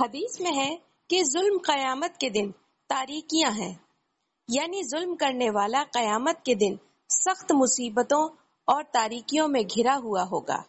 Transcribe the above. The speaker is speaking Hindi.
हदीस में है कि जुल्म कयामत के दिन तारीकियां हैं यानी जुल्म करने वाला कयामत के दिन सख्त मुसीबतों और तारीकियों में घिरा हुआ होगा